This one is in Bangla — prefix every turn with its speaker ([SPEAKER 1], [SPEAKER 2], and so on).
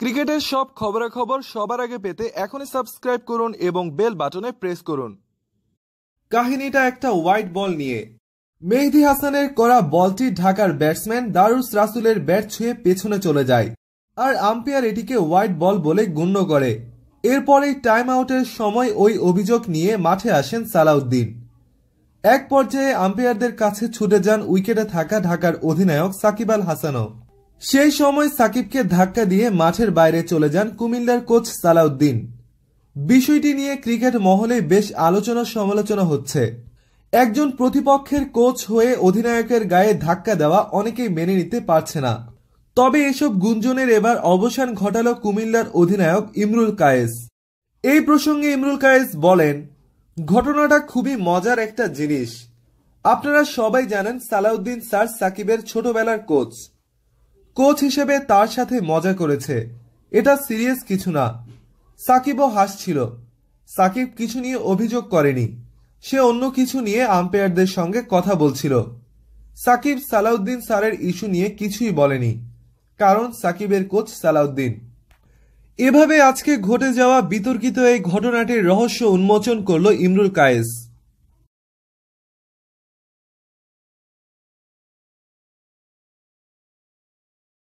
[SPEAKER 1] ক্রিকেটের সব খবরাখবর সবার আগে পেতে এখনই সাবস্ক্রাইব করুন এবং বেল বাটনে প্রেস করুন কাহিনীটা একটা হোয়াইট বল নিয়ে মেহদি হাসানের করা বলটি ঢাকার ব্যাটসম্যান দারুস রাসুলের ব্যাট ছুঁয়ে পেছনে চলে যায় আর আম্পায়ার এটিকে হোয়াইট বল বলে গণ্য করে এরপরেই টাইম আউটের সময় ওই অভিযোগ নিয়ে মাঠে আসেন সালাউদ্দিন এক পর্যায়ে আম্পায়ারদের কাছে ছুটে যান উইকেটে থাকা ঢাকার অধিনায়ক সাকিব আল হাসানও সেই সময় সাকিবকে ধাক্কা দিয়ে মাঠের বাইরে চলে যান কুমিল্লার কোচ সালাউদ্দিন বিষয়টি নিয়ে ক্রিকেট মহলে বেশ আলোচনা সমালোচনা হচ্ছে একজন প্রতিপক্ষের কোচ হয়ে অধিনায়কের গায়ে ধাক্কা দেওয়া অনেকেই মেনে নিতে পারছে না তবে এসব গুঞ্জনের এবার অবসান ঘটালো কুমিল্লার অধিনায়ক ইমরুল কায়েস এই প্রসঙ্গে ইমরুল কায়েস বলেন ঘটনাটা খুবই মজার একটা জিনিস আপনারা সবাই জানেন সালাউদ্দিন স্যার সাকিবের ছোটবেলার কোচ কোচ হিসেবে তার সাথে মজা করেছে এটা সিরিয়াস কিছু না সাকিবও হাসছিল সাকিব কিছু নিয়ে অভিযোগ করেনি সে অন্য কিছু নিয়ে আম্পায়ারদের সঙ্গে কথা বলছিল সাকিব সালাউদ্দিন স্যারের ইস্যু নিয়ে কিছুই বলেনি কারণ সাকিবের কোচ সালাউদ্দিন এভাবে আজকে ঘটে যাওয়া বিতর্কিত এই ঘটনাটির রহস্য উন্মোচন করল ইমরুল কায়েস